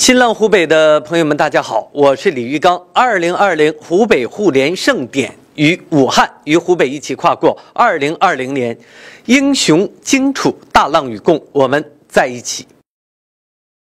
新浪湖北的朋友们，大家好，我是李玉刚。二零二零湖北互联盛典与武汉与湖北一起跨过二零二零年，英雄荆楚，大浪与共，我们在一起。